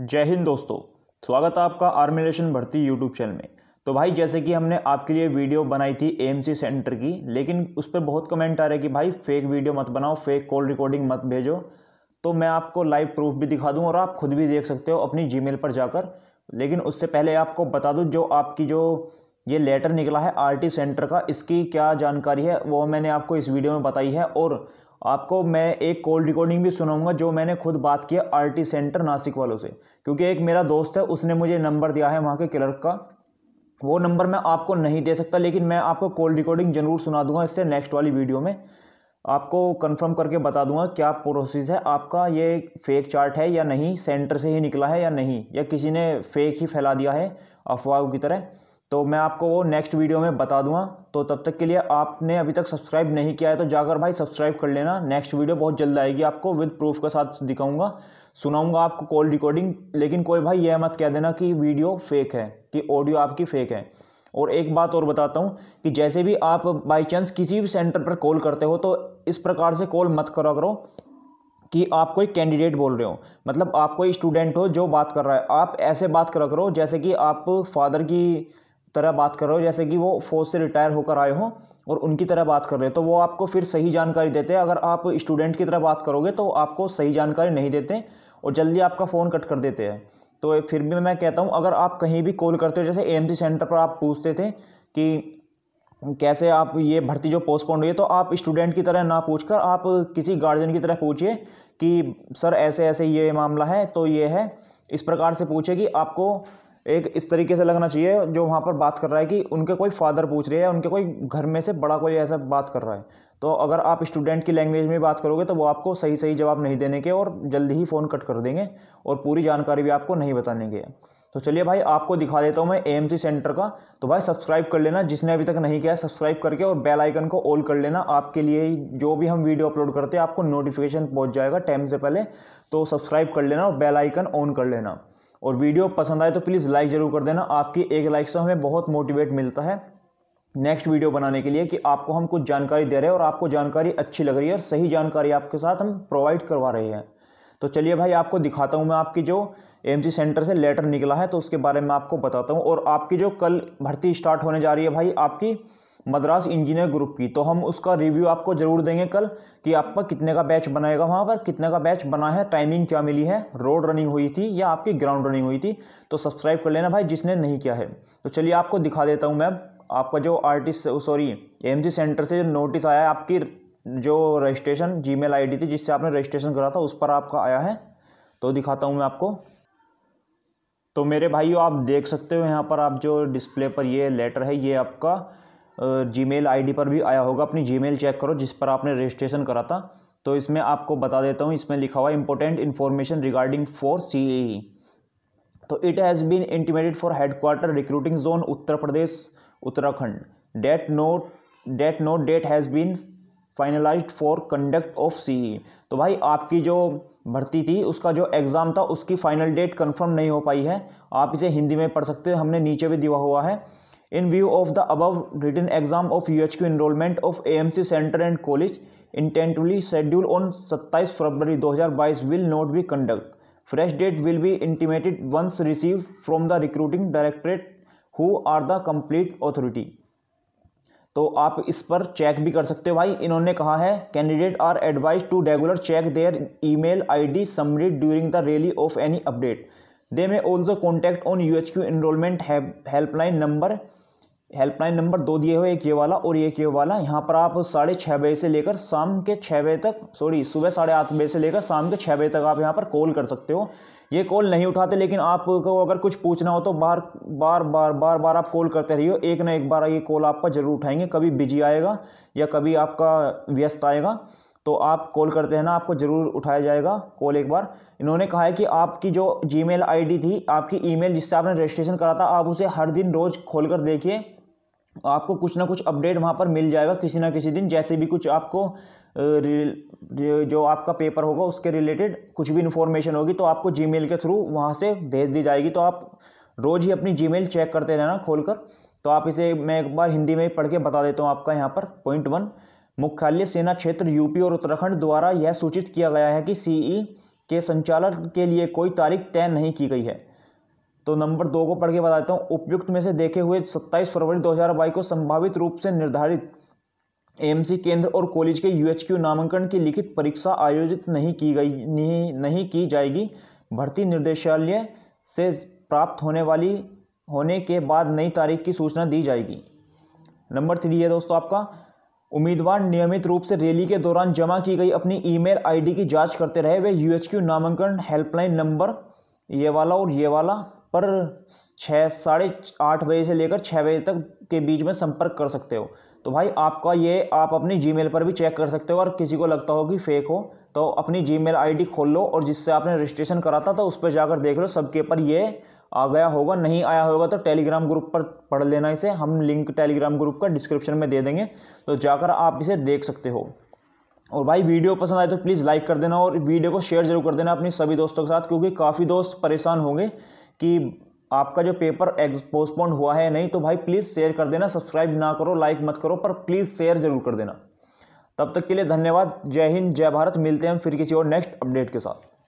जय हिंद दोस्तों स्वागत है आपका आर्मी रिलेशन भर्ती यूट्यूब चैनल में तो भाई जैसे कि हमने आपके लिए वीडियो बनाई थी एएमसी सेंटर की लेकिन उस पर बहुत कमेंट आ रहे हैं कि भाई फेक वीडियो मत बनाओ फेक कॉल रिकॉर्डिंग मत भेजो तो मैं आपको लाइव प्रूफ भी दिखा दूँ और आप खुद भी देख सकते हो अपनी जी पर जाकर लेकिन उससे पहले आपको बता दूँ जो आपकी जो ये लेटर निकला है आर सेंटर का इसकी क्या जानकारी है वो मैंने आपको इस वीडियो में बताई है और आपको मैं एक कॉल रिकॉर्डिंग भी सुनाऊंगा जो मैंने खुद बात किया टी सेंटर नासिक वालों से क्योंकि एक मेरा दोस्त है उसने मुझे नंबर दिया है वहाँ के क्लर्क का वो नंबर मैं आपको नहीं दे सकता लेकिन मैं आपको कॉल रिकॉर्डिंग ज़रूर सुना दूंगा इससे नेक्स्ट वाली वीडियो में आपको कन्फर्म करके बता दूंगा क्या प्रोसेस है आपका ये फेक चार्ट है या नहीं सेंटर से ही निकला है या नहीं या किसी ने फेक ही फैला दिया है अफवाह की तरह तो मैं आपको वो नेक्स्ट वीडियो में बता दूंगा तो तब तक के लिए आपने अभी तक सब्सक्राइब नहीं किया है तो जाकर भाई सब्सक्राइब कर लेना नेक्स्ट वीडियो बहुत जल्द आएगी आपको विद प्रूफ के साथ दिखाऊंगा सुनाऊंगा आपको कॉल रिकॉर्डिंग लेकिन कोई भाई यह मत कह देना कि वीडियो फेक है कि ऑडियो आपकी फ़ेक है और एक बात और बताता हूँ कि जैसे भी आप बाई चांस किसी भी सेंटर पर कॉल करते हो तो इस प्रकार से कॉल मत करा करो कि आप कोई कैंडिडेट बोल रहे हो मतलब आप कोई स्टूडेंट हो जो बात कर रहा है आप ऐसे बात करा करो जैसे कि आप फादर की तरह बात कर रहे हो जैसे कि वो फौज से रिटायर होकर आए हों और उनकी तरह बात कर रहे हो तो वो आपको फिर सही जानकारी देते हैं अगर आप स्टूडेंट की तरह बात करोगे तो आपको सही जानकारी नहीं देते और जल्दी आपका फ़ोन कट कर देते हैं तो फिर भी मैं कहता हूँ अगर आप कहीं भी कॉल करते हो जैसे ए सेंटर पर आप पूछते थे कि कैसे आप ये भर्ती जो पोस्टपोन हुई है तो आप स्टूडेंट की तरह ना पूछ आप किसी गार्जियन की तरह पूछिए कि सर ऐसे ऐसे ये मामला है तो ये है इस प्रकार से पूछे कि आपको एक इस तरीके से लगना चाहिए जो वहाँ पर बात कर रहा है कि उनके कोई फादर पूछ रहे हैं उनके कोई घर में से बड़ा कोई ऐसा बात कर रहा है तो अगर आप स्टूडेंट की लैंग्वेज में बात करोगे तो वो आपको सही सही जवाब नहीं देने के और जल्दी ही फ़ोन कट कर देंगे और पूरी जानकारी भी आपको नहीं बताने के तो चलिए भाई आपको दिखा देता हूँ मैं ए सेंटर का तो भाई सब्सक्राइब कर लेना जिसने अभी तक नहीं किया है सब्सक्राइब करके और बेल आइकन को ऑल कर लेना आपके लिए जो भी हम वीडियो अपलोड करते हैं आपको नोटिफिकेशन पहुँच जाएगा टाइम से पहले तो सब्सक्राइब कर लेना और बेल आइकन ऑन कर लेना और वीडियो पसंद आए तो प्लीज़ लाइक ज़रूर कर देना आपकी एक लाइक से हमें बहुत मोटिवेट मिलता है नेक्स्ट वीडियो बनाने के लिए कि आपको हम कुछ जानकारी दे रहे हैं और आपको जानकारी अच्छी लग रही है और सही जानकारी आपके साथ हम प्रोवाइड करवा रहे हैं तो चलिए भाई आपको दिखाता हूँ मैं आपकी जो एम सेंटर से लेटर निकला है तो उसके बारे में आपको बताता हूँ और आपकी जो कल भर्ती स्टार्ट होने जा रही है भाई आपकी मद्रास इंजीनियर ग्रुप की तो हम उसका रिव्यू आपको ज़रूर देंगे कल कि आपका कितने का बैच बनाएगा वहाँ पर कितने का बैच बना है टाइमिंग क्या मिली है रोड रनिंग हुई थी या आपकी ग्राउंड रनिंग हुई थी तो सब्सक्राइब कर लेना भाई जिसने नहीं किया है तो चलिए आपको दिखा देता हूँ मैं आपका जो आर्टिस्ट सॉरी एम सेंटर से जो नोटिस आया है आपकी जो रजिस्ट्रेशन जी मेल थी जिससे आपने रजिस्ट्रेशन करा था उस पर आपका आया है तो दिखाता हूँ मैं आपको तो मेरे भाइयों आप देख सकते हो यहाँ पर आप जो डिस्प्ले पर ये लेटर है ये आपका जीमेल आईडी पर भी आया होगा अपनी जीमेल चेक करो जिस पर आपने रजिस्ट्रेशन करा था तो इसमें आपको बता देता हूँ इसमें लिखा हुआ important information regarding for C तो it has been intimated for headquarter recruiting zone Uttar Pradesh Uttarakhand date note date note date has been finalised for conduct of C तो भाई आपकी जो भर्ती थी उसका जो एग्ज़ाम था उसकी फ़ाइनल डेट कंफर्म नहीं हो पाई है आप इसे हिंदी में पढ़ सकते हो हमने नीचे भी दिया हुआ है in view of the above return exam of U H Q enrolment of A M C centre and college tentatively schedule on सत्ताईस फरवरी दो हज़ार बाईस will not be conduct fresh date will be intimated once receive from the recruiting directorate who are the complete authority तो आप इस पर check भी कर सकते हो भाई इन्होंने कहा है candidate are advise to regular check their email ID summary during the rally of any update they may also contact on U H Q enrolment helpline number helpline number दो दिए हुए एक ये वाला और एक ये वाला यहाँ पर आप साढ़े छः बजे से लेकर शाम के छः बजे तक सॉरी सुबह साढ़े आठ बजे से लेकर शाम के छः बजे तक आप यहाँ पर कॉल कर सकते हो ये कॉल नहीं उठाते लेकिन आपको अगर कुछ पूछना हो तो बार बार बार बार बार आप कॉल करते रहिए एक ना एक बार ये कॉल आपका ज़रूर उठाएंगे कभी बिजी आएगा या कभी आपका व्यस्त आएगा तो आप कॉल करते हैं ना आपको ज़रूर उठाया जाएगा कॉल एक बार इन्होंने कहा है कि आपकी जो जीमेल आईडी थी आपकी ईमेल जिससे आपने रजिस्ट्रेशन करा था आप उसे हर दिन रोज़ खोल कर देखिए आपको कुछ ना कुछ अपडेट वहाँ पर मिल जाएगा किसी ना किसी दिन जैसे भी कुछ आपको जो आपका पेपर होगा उसके रिलेटेड कुछ भी इन्फॉर्मेशन होगी तो आपको जी के थ्रू वहाँ से भेज दी जाएगी तो आप रोज़ ही अपनी जी चेक करते रहना खोलकर तो आप इसे मैं एक बार हिंदी में पढ़ के बता देता हूँ आपका यहाँ पर पॉइंट वन मुख्यालय सेना क्षेत्र यूपी और उत्तराखंड द्वारा यह सूचित किया गया है कि सीई e के संचालन के लिए कोई तारीख तय नहीं की गई है तो नंबर दो को पढ़ के बताता हूँ उपयुक्त में से देखे हुए 27 फरवरी 2022 को संभावित रूप से निर्धारित एमसी केंद्र और कॉलेज के यूएचक्यू नामांकन की लिखित परीक्षा आयोजित नहीं की गई नहीं, नहीं की जाएगी भर्ती निर्देशालय से प्राप्त होने वाली होने के बाद नई तारीख की सूचना दी जाएगी नंबर थ्री है दोस्तों आपका उम्मीदवार नियमित रूप से रैली के दौरान जमा की गई अपनी ईमेल आईडी की जांच करते रहे वे यूएचक्यू नामांकन हेल्पलाइन नंबर ये वाला और ये वाला पर छः साढ़े आठ बजे से लेकर छः बजे तक के बीच में संपर्क कर सकते हो तो भाई आपका ये आप अपनी जी पर भी चेक कर सकते हो और किसी को लगता हो कि फेक हो तो अपनी जी मेल खोल लो और जिससे आपने रजिस्ट्रेशन करा था तो उस पर जाकर देख लो सबके पर ये आ गया होगा नहीं आया होगा तो टेलीग्राम ग्रुप पर पढ़ लेना इसे हम लिंक टेलीग्राम ग्रुप का डिस्क्रिप्शन में दे देंगे तो जाकर आप इसे देख सकते हो और भाई वीडियो पसंद आए तो प्लीज़ लाइक कर देना और वीडियो को शेयर जरूर कर देना अपने सभी दोस्तों के साथ क्योंकि काफ़ी दोस्त परेशान होंगे कि आपका जो पेपर एग्ज पोस्टपोन हुआ है नहीं तो भाई प्लीज़ शेयर कर देना सब्सक्राइब ना करो लाइक मत करो पर प्लीज़ शेयर जरूर कर देना तब तक के लिए धन्यवाद जय हिंद जय भारत मिलते हैं फिर किसी और नेक्स्ट अपडेट के साथ